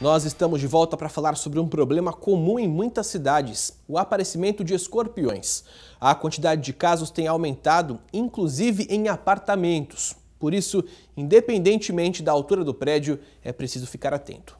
Nós estamos de volta para falar sobre um problema comum em muitas cidades: o aparecimento de escorpiões. A quantidade de casos tem aumentado, inclusive em apartamentos. Por isso, independentemente da altura do prédio, é preciso ficar atento.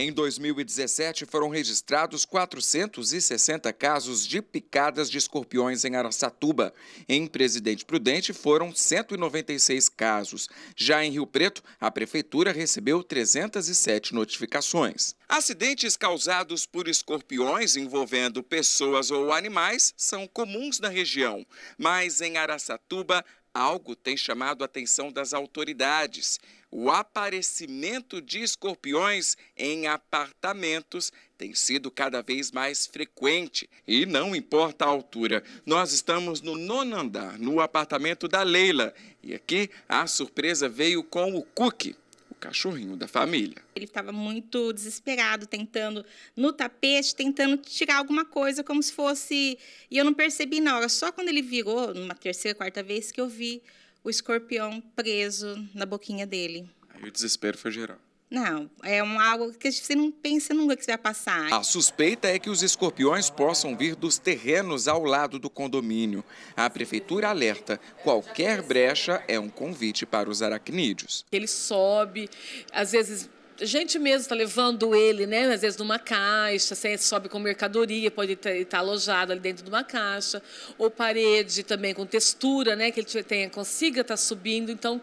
Em 2017, foram registrados 460 casos de picadas de escorpiões em Araçatuba. Em Presidente Prudente, foram 196 casos. Já em Rio Preto, a prefeitura recebeu 307 notificações. Acidentes causados por escorpiões envolvendo pessoas ou animais são comuns na região, mas em Araçatuba, algo tem chamado a atenção das autoridades. O aparecimento de escorpiões em apartamentos tem sido cada vez mais frequente e não importa a altura. Nós estamos no nono andar, no apartamento da Leila, e aqui a surpresa veio com o cookie cachorrinho da família. Ele estava muito desesperado, tentando no tapete, tentando tirar alguma coisa, como se fosse. E eu não percebi na hora. Só quando ele virou, numa terceira, quarta vez, que eu vi o escorpião preso na boquinha dele. Aí o desespero foi geral. Não, é um, algo que você não pensa nunca que vai passar. A suspeita é que os escorpiões possam vir dos terrenos ao lado do condomínio. A prefeitura alerta: qualquer brecha é um convite para os aracnídeos. Ele sobe, às vezes a gente mesmo está levando ele, né? Às vezes numa caixa, assim, sobe com mercadoria, pode tá, estar tá alojado ali dentro de uma caixa, ou parede também com textura, né? Que ele tenha, consiga estar tá subindo, então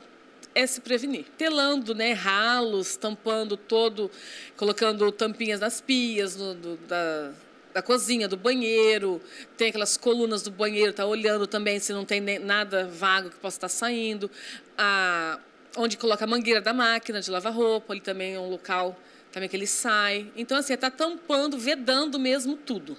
é se prevenir. Telando né, ralos, tampando todo, colocando tampinhas nas pias, no, do, da, da cozinha, do banheiro, tem aquelas colunas do banheiro, tá olhando também se não tem nada vago que possa estar saindo. A onde coloca a mangueira da máquina de lavar roupa, ali também é um local também que ele sai. Então, assim, está é tampando, vedando mesmo tudo.